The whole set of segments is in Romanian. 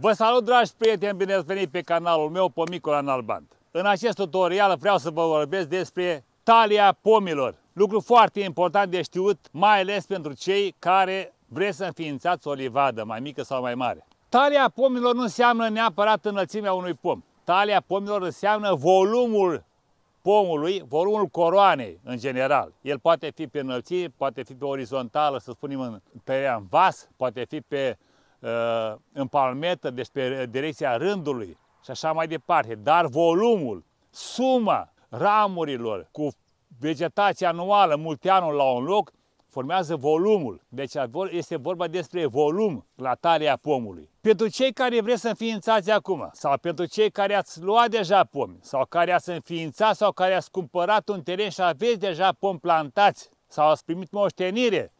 Vă salut, dragi prieteni, bine ați venit pe canalul meu, Pomicul în În acest tutorial vreau să vă vorbesc despre talia pomilor. Lucru foarte important de știut, mai ales pentru cei care vreți să înființați o livadă, mai mică sau mai mare. Talia pomilor nu înseamnă neapărat înălțimea unui pom. Talia pomilor înseamnă volumul pomului, volumul coroanei în general. El poate fi pe înălțime, poate fi pe orizontală, să spunem, în tăierea în vas, poate fi pe Uh, în palmetă, despre direcția rândului și așa mai departe. Dar volumul, suma ramurilor cu vegetație anuală, multe anul la un loc, formează volumul. Deci este vorba despre volum la talia pomului. Pentru cei care vreți să înființați acum, sau pentru cei care ați luat deja pomi, sau care ați înființat, sau care ați cumpărat un teren și aveți deja pom plantați, sau ați primit moștenire,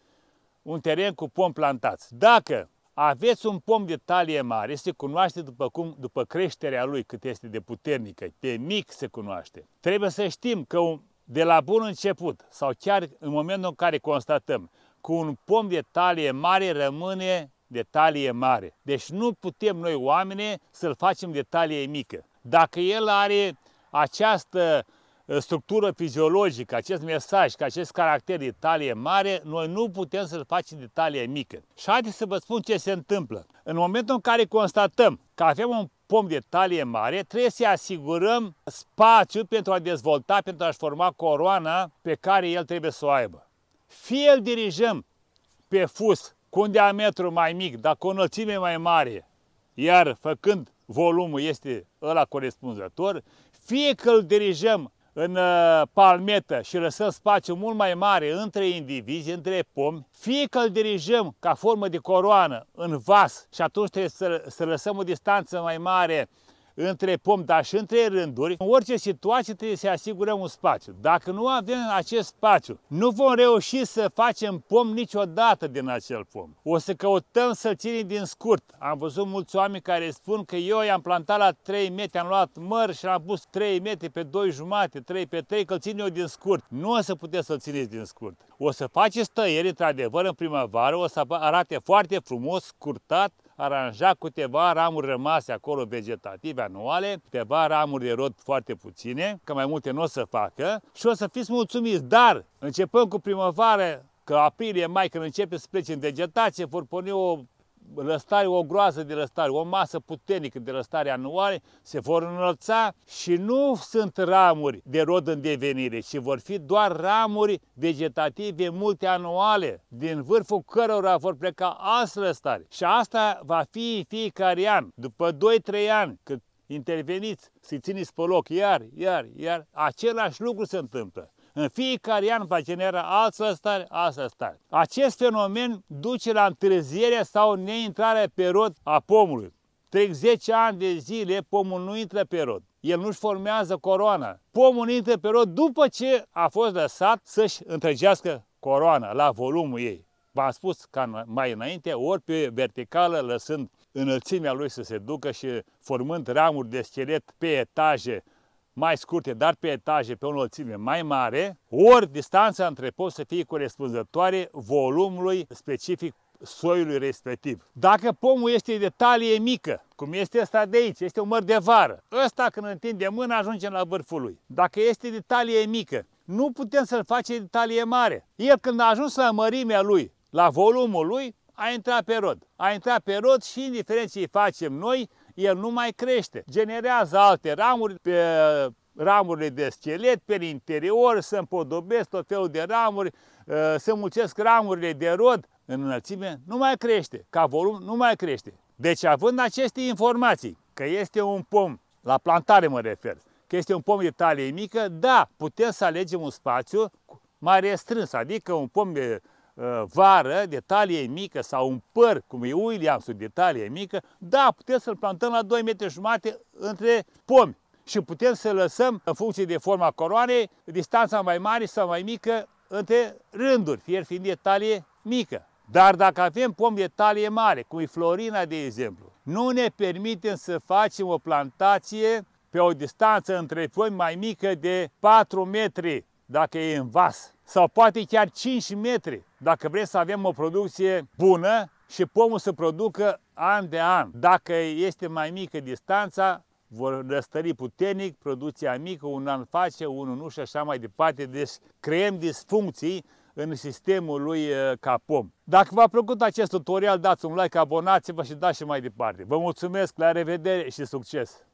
un teren cu pom plantați. Dacă aveți un pom de talie mare, se cunoaște după, cum, după creșterea lui cât este de puternică, pe mic se cunoaște. Trebuie să știm că un, de la bun început sau chiar în momentul în care constatăm că un pom de talie mare rămâne de talie mare. Deci nu putem noi oameni să-l facem de talie mică. Dacă el are această structură fiziologică, acest mesaj, că acest caracter de talie mare, noi nu putem să-l facem de talie mică. Și haideți să vă spun ce se întâmplă. În momentul în care constatăm că avem un pom de talie mare, trebuie să asigurăm spațiu pentru a dezvolta, pentru a-și forma coroana pe care el trebuie să o aibă. Fie îl dirijăm pe fus cu un diametru mai mic, dar cu o înălțime mai mare, iar făcând volumul este ăla corespunzător, fie că îl dirijăm în uh, palmetă și lăsăm spațiu mult mai mare între indivizi, între pomi, fie că îl dirijăm ca formă de coroană în vas și atunci trebuie să, să lăsăm o distanță mai mare între pom, dar și între rânduri, în orice situație trebuie să asigurăm un spațiu. Dacă nu avem acest spațiu, nu vom reuși să facem pom niciodată din acel pom. O să căutăm să-l ținem din scurt. Am văzut mulți oameni care spun că eu i-am plantat la 3 metri, am luat măr și am pus 3 metri pe 2 jumate, 3 pe 3, că-l țin eu din scurt. Nu o să puteți să-l țineți din scurt. O să faceți tăieri, într-adevăr, în primăvară, o să arate foarte frumos, curtat, aranja câteva ramuri rămase acolo vegetative anuale, câteva ramuri de rod foarte puține, că mai multe nu o să facă și o să fiți mulțumiți, dar începând cu primăvară, că aprilie, mai când începe să plece în vegetație, vor pune o lăstari, o groază de lăstari, o masă puternică de lăstari anuale, se vor înălța și nu sunt ramuri de rod în devenire, ci vor fi doar ramuri vegetative multianuale, din vârful cărora vor pleca alți lăstari. Și asta va fi în fiecare an, după 2-3 ani, cât interveniți, să țineți pe loc, iar, iar, iar, același lucru se întâmplă. În fiecare an va genera alți răstari, alți răstari. Acest fenomen duce la întârzierea sau neintrarea pe rod a pomului. Trec 10 ani de zile, pomul nu intră pe rod. El nu-și formează coroana. Pomul intră pe rod după ce a fost lăsat să-și întregească coroana la volumul ei. V-am spus ca mai înainte, ori pe verticală, lăsând înălțimea lui să se ducă și formând ramuri de schelet pe etaje, mai scurte, dar pe etaje, pe o înălțime mai mare, ori distanța între post să fie corespunzătoare volumului specific soiului respectiv. Dacă pomul este de talie mică, cum este ăsta de aici, este un măr de vară, ăsta când întinde mâna ajungem la vârful lui. Dacă este de talie mică, nu putem să-l facem de talie mare. El când a ajuns la mărimea lui, la volumul lui, a intrat pe rod. A intrat pe rod și indiferent ce facem noi, el nu mai crește. Generează alte ramuri pe ramurile de schelet, pe interior, se împodobesc tot felul de ramuri, ă, se mulțesc ramurile de rod, în înălțime nu mai crește, ca volum nu mai crește. Deci având aceste informații, că este un pom, la plantare mă refer, că este un pom de talie mică, da, putem să alegem un spațiu mai restrâns, adică un pom de Uh, vară, de talie mică sau un păr, cum e Williamsul, de talie mică, da, putem să-l plantăm la 2 metri jumate între pomi și putem să lăsăm, în funcție de forma coroanei, distanța mai mare sau mai mică între rânduri, fie fiind de talie mică. Dar dacă avem pom de talie mare, cum e Florina, de exemplu, nu ne permitem să facem o plantație pe o distanță între pomi mai mică de 4 metri, dacă e în vas sau poate chiar 5 metri, dacă vrem să avem o producție bună și pomul să producă an de an. Dacă este mai mică distanța, vor răstări puternic, producția mică, un an face, unul nu și așa mai departe. Deci creăm disfuncții în sistemul lui uh, ca pom. Dacă v-a plăcut acest tutorial, dați un like, abonați-vă și dați și mai departe. Vă mulțumesc, la revedere și succes!